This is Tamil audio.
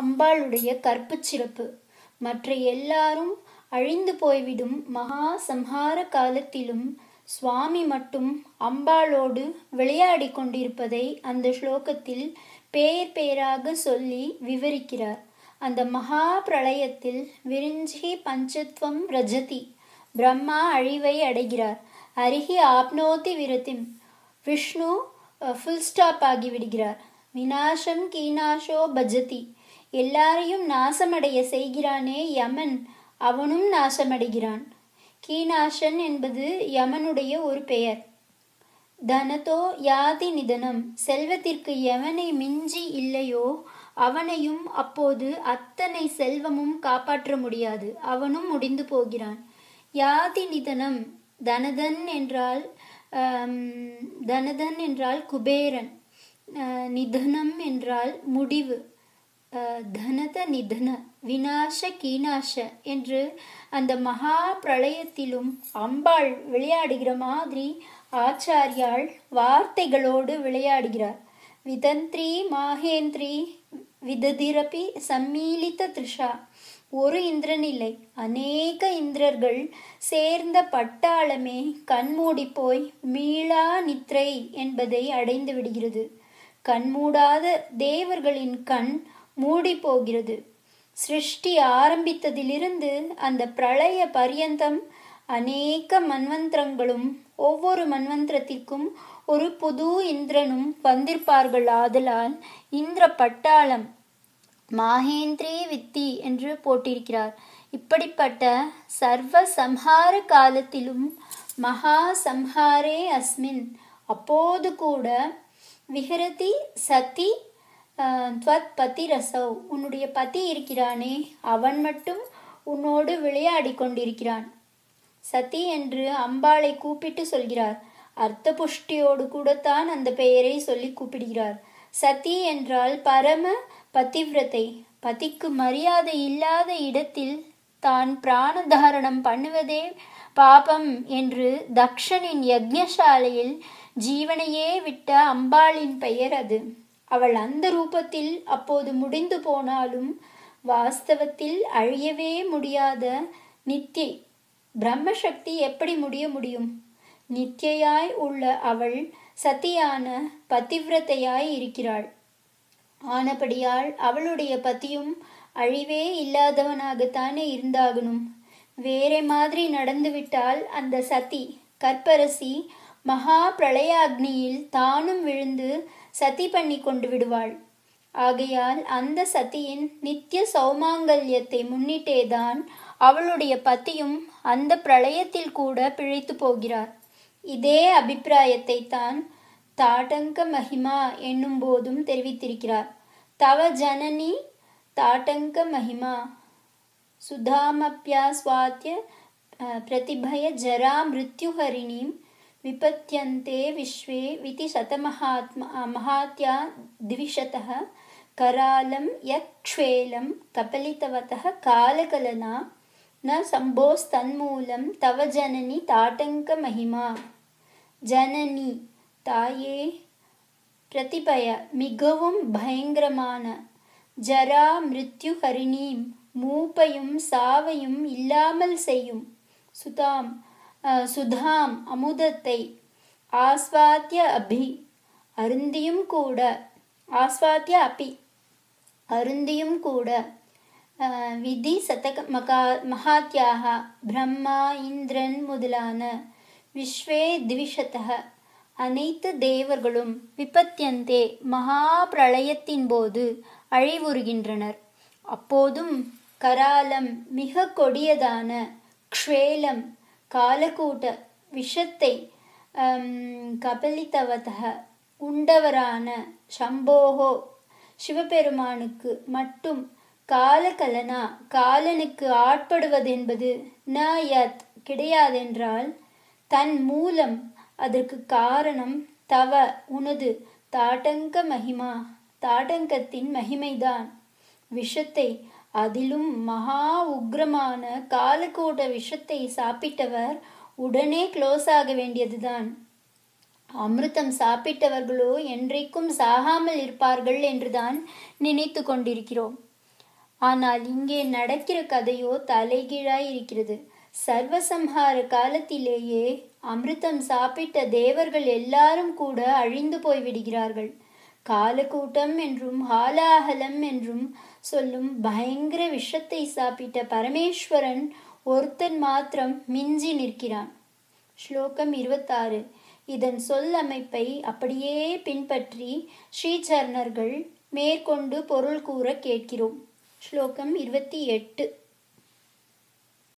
அம்பாளுடைய கற்பு சிறப்பு மற்ற எல்லாரும் அழிந்து போய்விடும் மகா சம்ஹார காலத்திலும் சுவாமி மட்டும் அம்பாளோடு விளையாடி கொண்டிருப்பதை அந்த ஸ்லோகத்தில் பேர் பேராக சொல்லி விவரிக்கிறார் அந்த மகா பிரளயத்தில் விரிஞ்சி பஞ்சத்வம் ரஜதி பிரம்மா அழிவை அடைகிறார் அருகி ஆப்னோதி விரதிம் விஷ்ணு ஃபுல் ஸ்டாப் ஆகிவிடுகிறார் வினாசம் கீனாஷோ பஜதி எல்லாரையும் நாசமடைய செய்கிறானே யமன் அவனும் நாசமடைகிறான் கீநாசன் என்பது யமனுடைய ஒரு பெயர் தனதோ யாதி நிதனம் செல்வத்திற்கு எவனை மிஞ்சி இல்லையோ அவனையும் அப்போது அத்தனை செல்வமும் காப்பாற்ற முடியாது அவனும் முடிந்து போகிறான் யாதி நிதனம் தனதன் என்றால் தனதன் என்றால் குபேரன் நிதனம் என்றால் முடிவு தனத நிதன வினாச கீனாச என்று அந்த மகா பிரளயத்திலும் அம்பாள் விளையாடுகிற மாதிரி ஆச்சாரியாள் வார்த்தைகளோடு விளையாடுகிறார் விதந்திரி மாகேந்திரி விததிரபி சம்மீலித்த த்ரிஷா ஒரு இந்திரன் இல்லை அநேக இந்திரர்கள் சேர்ந்த பட்டாளமே கண்மூடி போய் மீளா நித்ரை என்பதை அடைந்து விடுகிறது கண்மூடாத தேவர்களின் கண் மூடி போகிறது சிருஷ்டி ஆரம்பித்ததிலிருந்து அந்த பிரளய பரியந்தம் அநேக மன்வந்திரங்களும் ஒவ்வொரு மன்வந்திரத்திற்கும் ஒரு புது இந்திரனும் வந்திருப்பார்கள் ஆதலால் இந்திர பட்டாளம் மாஹேந்திரே வித்தி என்று போட்டிருக்கிறார் இப்படிப்பட்ட சர்வ சம்ஹார காலத்திலும் மகா சம்ஹாரே அஸ்மின் அப்போது கூட விஹரதி சதி துவத் பதி ரசவ் உன்னுடைய பதி இருக்கிறானே அவன் மட்டும் உன்னோடு விளையாடி கொண்டிருக்கிறான் சதி என்று அம்பாளை கூப்பிட்டு சொல்கிறார் அர்த்த புஷ்டியோடு கூடத்தான் அந்த பெயரை சொல்லி கூப்பிடுகிறார் சதி என்றால் பரம பதிவிரத்தை பதிக்கு மரியாதை இல்லாத இடத்தில் தான் பிராண தாரணம் பண்ணுவதே பாபம் என்று தக்ஷனின் யக்ஞசாலையில் ஜீவனையே விட்ட அம்பாளின் பெயர் அது அவள் அந்த ரூபத்தில் அப்போது முடிந்து போனாலும் வாஸ்தவத்தில் அழியவே முடியாத நித்தி பிரம்மசக்தி எப்படி முடிய முடியும் நித்தியாய் உள்ள அவள் சத்தியான பதிவிரத்தையாய் இருக்கிறாள் ஆனபடியால் அவளுடைய பத்தியும் அழிவே இல்லாதவனாகத்தானே இருந்தாகணும் வேறே மாதிரி நடந்துவிட்டால் அந்த சதி கற்பரசி மகா பிரளயாக்னியில் தானும் விழுந்து சதி பண்ணி கொண்டு விடுவாள் ஆகையால் அந்த சதியின் நித்திய சௌமாங்கல்யத்தை முன்னிட்டேதான் அவளுடைய பத்தியும் அந்த பிரளயத்தில் கூட பிழைத்து போகிறார் இதே அபிப்பிராயத்தை தான் தாட்டங்க மகிமா என்னும் போதும் தெரிவித்திருக்கிறார் தவ ஜனனி தாட்டங்க மகிமா சுதாமப்பியா சுவாத்திய பிரதிபய ஜரா மிருத்யுஹரிணி विपत्यन्ते विश्वे महात्या द्विशतः करालं यक्ष्वेलं कपलितवतः कालकलना न शम्भोस्तन्मूलं तव जननि ताटङ्कमहिमा जननि ताये प्रतिपय मिघवं जरा जरामृत्युहरिणीं मूपयुं सावयुम् इलामल्सेयुं सुताम् சுதாம் அமுதத்தை ஆஸ்வாத்திய அபி அருந்தியும் கூட ஆஸ்வாத்திய அபி அருந்தியும் கூட விதி சதக மகா பிரம்மா இந்திரன் முதலான விஸ்வே திவிஷத்தக அனைத்து தேவர்களும் விபத்தியந்தே மகா பிரளயத்தின் போது அழிவுறுகின்றனர் அப்போதும் கராலம் மிக கொடியதான க்ஷேலம் காலகூட விஷத்தை கபலித்தவத உண்டவரான சம்போகோ சிவபெருமானுக்கு மட்டும் காலகலனா காலனுக்கு ஆட்படுவதென்பது ந யத் கிடையாதென்றால் தன் மூலம் அதற்கு காரணம் தவ உனது தாட்டங்க மகிமா தாட்டங்கத்தின் மகிமைதான் விஷத்தை அதிலும் மகா உக்ரமான காலக்கூட விஷத்தை சாப்பிட்டவர் உடனே க்ளோஸ் ஆக வேண்டியதுதான் அமிர்தம் சாப்பிட்டவர்களோ என்றைக்கும் சாகாமல் இருப்பார்கள் என்றுதான் நினைத்து கொண்டிருக்கிறோம் ஆனால் இங்கே நடக்கிற கதையோ தலைகீழாய் இருக்கிறது சர்வசம்ஹார காலத்திலேயே அமிர்தம் சாப்பிட்ட தேவர்கள் எல்லாரும் கூட அழிந்து போய்விடுகிறார்கள் காலக்கூட்டம் என்றும் ஹாலாகலம் என்றும் சொல்லும் பயங்கர விஷத்தை சாப்பிட்ட பரமேஸ்வரன் ஒருத்தன் மாத்திரம் மிஞ்சி நிற்கிறான் ஸ்லோகம் இருபத்தாறு இதன் சொல் அமைப்பை அப்படியே பின்பற்றி ஸ்ரீச்சரணர்கள் மேற்கொண்டு பொருள் கூற கேட்கிறோம் ஸ்லோகம் இருபத்தி எட்டு